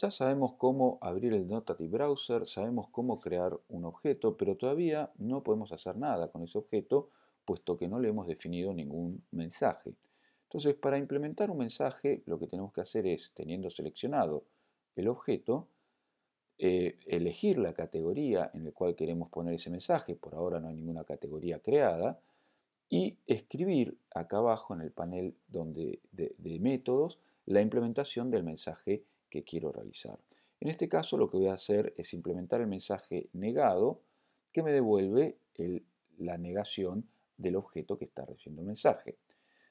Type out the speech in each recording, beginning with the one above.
Ya sabemos cómo abrir el Notative Browser, sabemos cómo crear un objeto, pero todavía no podemos hacer nada con ese objeto, puesto que no le hemos definido ningún mensaje. Entonces, para implementar un mensaje, lo que tenemos que hacer es, teniendo seleccionado el objeto, eh, elegir la categoría en la cual queremos poner ese mensaje, por ahora no hay ninguna categoría creada, y escribir acá abajo en el panel donde, de, de métodos la implementación del mensaje que quiero realizar. En este caso lo que voy a hacer es implementar el mensaje negado que me devuelve la negación del objeto que está recibiendo el mensaje.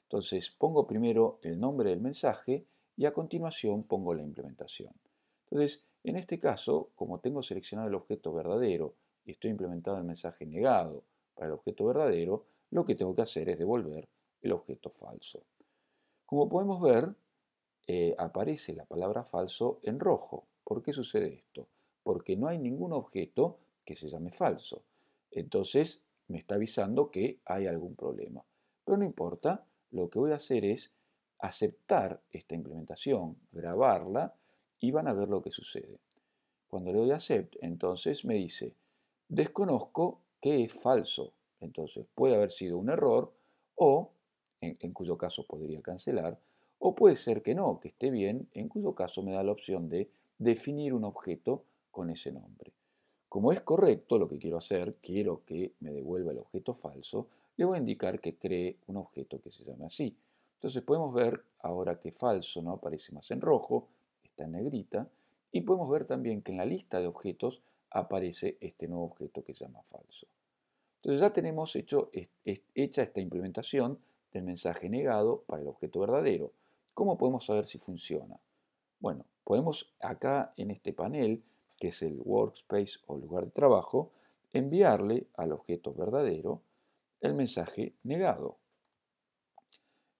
Entonces pongo primero el nombre del mensaje y a continuación pongo la implementación. Entonces, en este caso, como tengo seleccionado el objeto verdadero y estoy implementando el mensaje negado para el objeto verdadero, lo que tengo que hacer es devolver el objeto falso. Como podemos ver, eh, aparece la palabra falso en rojo. ¿Por qué sucede esto? Porque no hay ningún objeto que se llame falso. Entonces me está avisando que hay algún problema. Pero no importa, lo que voy a hacer es aceptar esta implementación, grabarla y van a ver lo que sucede. Cuando le doy accept, entonces me dice, desconozco que es falso. Entonces puede haber sido un error o, en cuyo caso podría cancelar, o puede ser que no, que esté bien, en cuyo caso me da la opción de definir un objeto con ese nombre. Como es correcto lo que quiero hacer, quiero que me devuelva el objeto falso, le voy a indicar que cree un objeto que se llame así. Entonces podemos ver ahora que falso no aparece más en rojo, está en negrita, y podemos ver también que en la lista de objetos aparece este nuevo objeto que se llama falso. Entonces ya tenemos hecho, hecha esta implementación del mensaje negado para el objeto verdadero. ¿Cómo podemos saber si funciona? Bueno, podemos acá en este panel, que es el workspace o lugar de trabajo, enviarle al objeto verdadero el mensaje negado.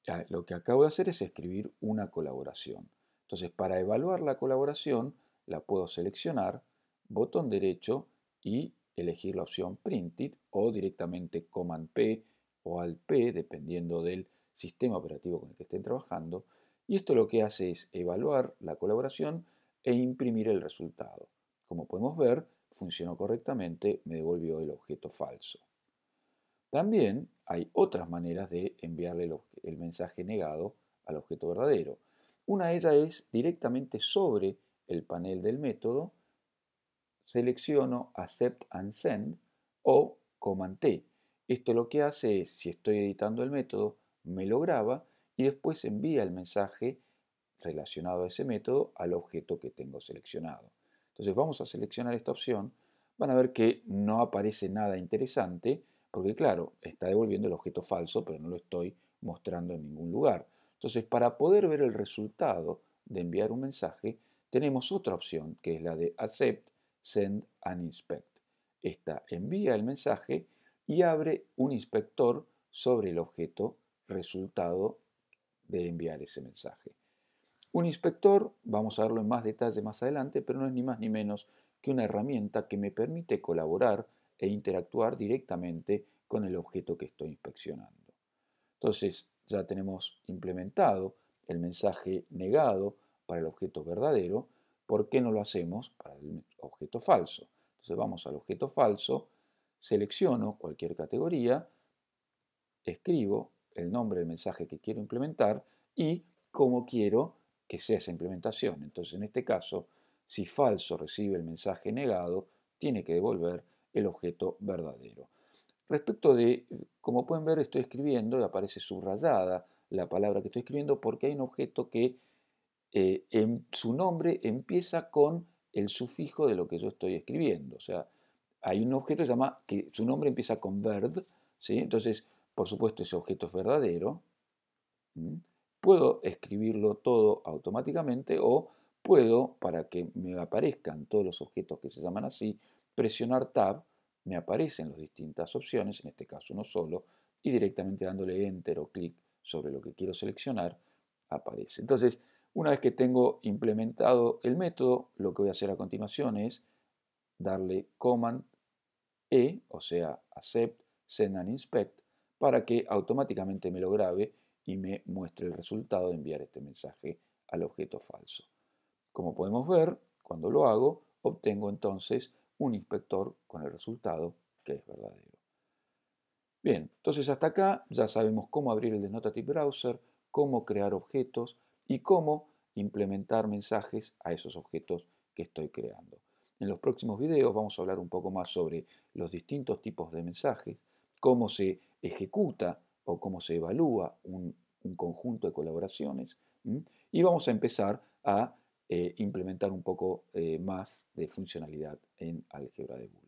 Ah, lo que acabo de hacer es escribir una colaboración. Entonces, para evaluar la colaboración, la puedo seleccionar, botón derecho y elegir la opción Printed o directamente Command P o Alt P, dependiendo del sistema operativo con el que estén trabajando, y esto lo que hace es evaluar la colaboración e imprimir el resultado. Como podemos ver, funcionó correctamente, me devolvió el objeto falso. También hay otras maneras de enviarle el, mensaje negado al objeto verdadero. Una de ellas es directamente sobre el panel del método, selecciono Accept and Send o Command T. Esto lo que hace es, si estoy editando el método, me lo graba y después envía el mensaje relacionado a ese método al objeto que tengo seleccionado. Entonces vamos a seleccionar esta opción, van a ver que no aparece nada interesante, porque claro, está devolviendo el objeto falso, pero no lo estoy mostrando en ningún lugar. Entonces, para poder ver el resultado de enviar un mensaje, tenemos otra opción, que es la de Accept, Send and Inspect. Esta envía el mensaje y abre un inspector sobre el objeto resultado de enviar ese mensaje. Un inspector, vamos a verlo en más detalle más adelante, pero no es ni más ni menos que una herramienta que me permite colaborar e interactuar directamente con el objeto que estoy inspeccionando. Entonces, ya tenemos implementado el mensaje negado para el objeto verdadero, ¿por qué no lo hacemos para el objeto falso? Entonces vamos al objeto falso, selecciono cualquier categoría, escribo el nombre del mensaje que quiero implementar y cómo quiero que sea esa implementación. Entonces, en este caso, si falso recibe el mensaje negado, tiene que devolver el objeto verdadero. Respecto de, como pueden ver, estoy escribiendo y aparece subrayada la palabra que estoy escribiendo porque hay un objeto que eh, en su nombre empieza con el sufijo de lo que yo estoy escribiendo. O sea, hay un objeto que, llama, que su nombre empieza con verd, entonces por supuesto ese objeto es verdadero, puedo escribirlo todo automáticamente o puedo, para que me aparezcan todos los objetos que se llaman así, presionar Tab, me aparecen las distintas opciones, en este caso uno solo, y directamente dándole Enter o clic sobre lo que quiero seleccionar, aparece. Entonces, una vez que tengo implementado el método, lo que voy a hacer a continuación es darle Command E, o sea, Accept, Send and Inspect, para que automáticamente me lo grabe y me muestre el resultado de enviar este mensaje al objeto falso. Como podemos ver, cuando lo hago, obtengo entonces un inspector con el resultado que es verdadero. Bien, entonces hasta acá ya sabemos cómo abrir el Denotative Browser, cómo crear objetos y cómo implementar mensajes a esos objetos que estoy creando. En los próximos videos vamos a hablar un poco más sobre los distintos tipos de mensajes, cómo se ejecuta o cómo se evalúa un, conjunto de colaboraciones. Y vamos a empezar a eh, implementar un poco eh, más de funcionalidad en álgebra de Boole.